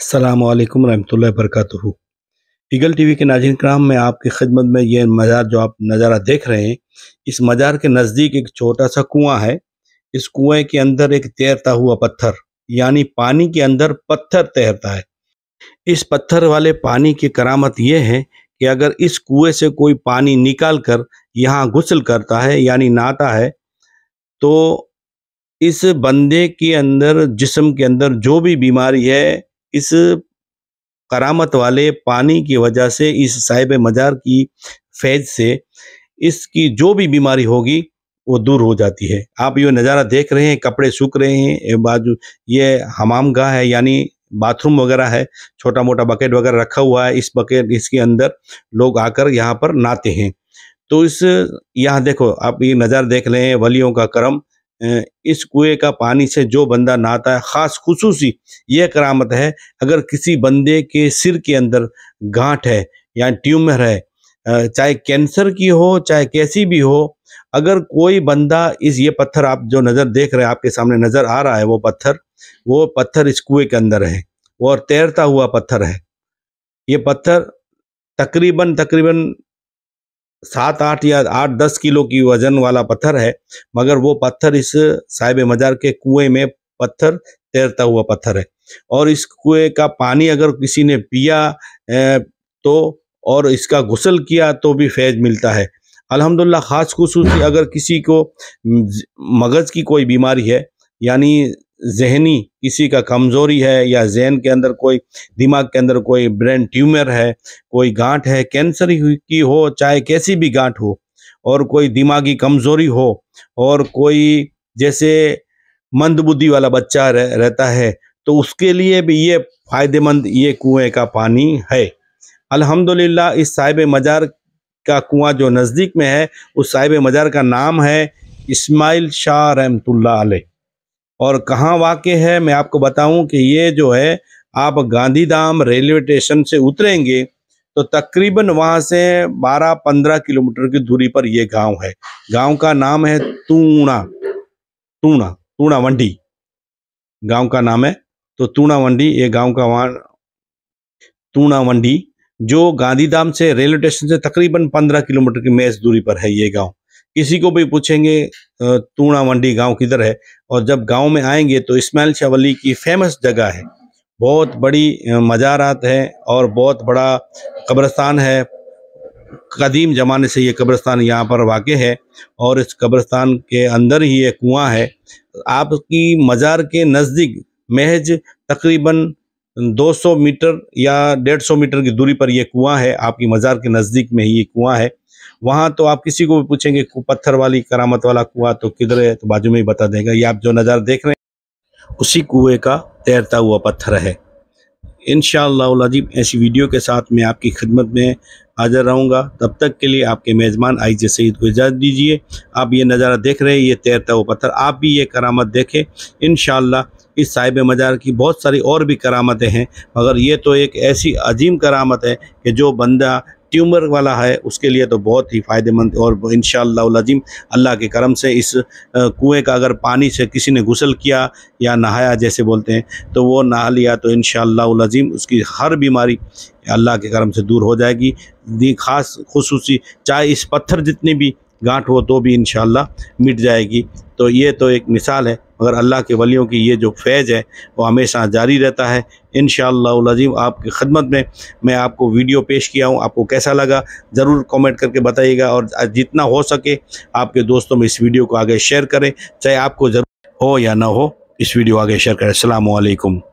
السلام علیکم ورحمۃ اللہ وبرکاتہ ایگل ٹی وی کے ناظرین کرام میں آپ کی خدمت میں یہ مزار جو آپ نظارہ دیکھ رہے ہیں اس مزار کے نزدیک ایک چھوٹا سا کنواں ہے اس کنویں کے اندر ایک تیرتا ہوا پتھر یعنی پانی کے اندر پتھر تیرتا ہے اس پتھر والے پانی کی کرامت یہ ہے کہ اگر اس کنویں سے کوئی پانی نکال کر یہاں غسل کرتا ہے یعنی ناتا ہے تو اس بندے کے اندر جسم کے اندر جو بھی بیماری ہے اس کرامت والے پانی کی وجہ سے اس صاحب مزار کی فیض سے اس کی جو بھی بیماری ہوگی وہ دور ہو جاتی ہے آپ یہ نظارہ دیکھ رہے ہیں کپڑے سوکھ رہے ہیں باجو یہ حمام گاہ ہے یعنی باتھ روم وغیرہ ہے چھوٹا موٹا بکیٹ وغیرہ رکھا ہوا ہے اس بکیٹ اس کے اندر لوگ آ کر یہاں پر نہاتے ہیں تو اس یہاں دیکھو آپ یہ نظارہ دیکھ رہے ہیں ولیوں کا کرم اس کنویں کا پانی سے جو بندہ نہ خاص خصوصی یہ کرامت ہے اگر کسی بندے کے سر کے اندر گانٹ ہے یا یعنی ٹیومر ہے چاہے کینسر کی ہو چاہے کیسی بھی ہو اگر کوئی بندہ اس یہ پتھر آپ جو نظر دیکھ رہے ہیں آپ کے سامنے نظر آ رہا ہے وہ پتھر وہ پتھر اس کنویں کے اندر ہے اور تیرتا ہوا پتھر ہے یہ پتھر تقریباً تقریباً سات آٹھ یا آٹھ دس کلو کی وزن والا پتھر ہے مگر وہ پتھر اس صاحب مزار کے کنویں میں پتھر تیرتا ہوا پتھر ہے اور اس کنویں کا پانی اگر کسی نے پیا تو اور اس کا غسل کیا تو بھی فیض ملتا ہے الحمدللہ خاص خصوصی اگر کسی کو مغز کی کوئی بیماری ہے یعنی ذہنی کسی کا کمزوری ہے یا ذہن کے اندر کوئی دماغ کے اندر کوئی برین ٹیومر ہے کوئی گانٹ ہے کینسر کی ہو چاہے کیسی بھی گانٹ ہو اور کوئی دماغی کمزوری ہو اور کوئی جیسے مند بدھی والا بچہ رہتا ہے تو اس کے لیے بھی یہ فائدہ مند یہ کنویں کا پانی ہے الحمدللہ اس صاحب مزار کا کنواں جو نزدیک میں ہے اس صاحب مزار کا نام ہے اسماعیل شاہ رحمت اللہ علیہ اور کہاں واقع ہے میں آپ کو بتاؤں کہ یہ جو ہے آپ گاندھی دھام ریلوے اسٹیشن سے اتریں گے تو تقریباً وہاں سے بارہ پندرہ کلومیٹر کی دوری پر یہ گاؤں ہے گاؤں کا نام ہے تونا تونہ تونا ونڈی گاؤں کا نام ہے تو تونا ونڈی یہ گاؤں کا وہاں تونا ونڈی جو گاندھی دھام سے ریلوے اسٹیشن سے تقریباً پندرہ کلومیٹر کی میز دوری پر ہے یہ گاؤں کسی کو بھی پوچھیں گے توڑا منڈی گاؤں کدھر ہے اور جب گاؤں میں آئیں گے تو اسماعیل ولی کی فیمس جگہ ہے بہت بڑی مزارات ہے اور بہت بڑا قبرستان ہے قدیم زمانے سے یہ قبرستان یہاں پر واقع ہے اور اس قبرستان کے اندر ہی ایک کنواں ہے آپ کی مزار کے نزدیک محج تقریباً دو سو میٹر یا ڈیڑھ سو میٹر کی دوری پر یہ کنواں ہے آپ کی مزار کے نزدیک میں ہی یہ کنواں ہے وہاں تو آپ کسی کو بھی پوچھیں گے پتھر والی کرامت والا کنواں تو کدھر ہے تو باجو میں ہی بتا دے گا یہ آپ جو نظارہ دیکھ رہے ہیں اسی کنویں کا تیرتا ہوا پتھر ہے انشاءاللہ اللہ عجیب ایسی ویڈیو کے ساتھ میں آپ کی خدمت میں حاضر رہوں گا تب تک کے لیے آپ کے میزبان آئی جے سعید کو اجازت دیجیے آپ یہ نظارہ دیکھ رہے ہیں یہ تیرتا ہوا پتھر آپ بھی یہ کرامت دیکھیں انشاءاللہ اللہ اس صاحب مزار کی بہت ساری اور بھی کرامتیں ہیں مگر یہ تو ایک ایسی عظیم کرامت ہے کہ جو بندہ ٹیومر والا ہے اس کے لیے تو بہت ہی فائدہ مند اور انشاءاللہ العظیم اللہ کے کرم سے اس کنویں کا اگر پانی سے کسی نے غسل کیا یا نہایا جیسے بولتے ہیں تو وہ نہا لیا تو انشاءاللہ العظیم اس کی ہر بیماری اللہ کے کرم سے دور ہو جائے گی خاص خصوصی چاہے اس پتھر جتنی بھی گانٹھ ہو تو بھی انشاءاللہ مٹ جائے گی تو یہ تو ایک مثال ہے مگر اللہ کے ولیوں کی یہ جو فیض ہے وہ ہمیشہ جاری رہتا ہے انشاءاللہ العظیم آپ کی خدمت میں میں آپ کو ویڈیو پیش کیا ہوں آپ کو کیسا لگا ضرور کومنٹ کر کے بتائیے گا اور جتنا ہو سکے آپ کے دوستوں میں اس ویڈیو کو آگے شیئر کریں چاہے آپ کو ضرور ہو یا نہ ہو اس ویڈیو آگے شیئر کریں السلام علیکم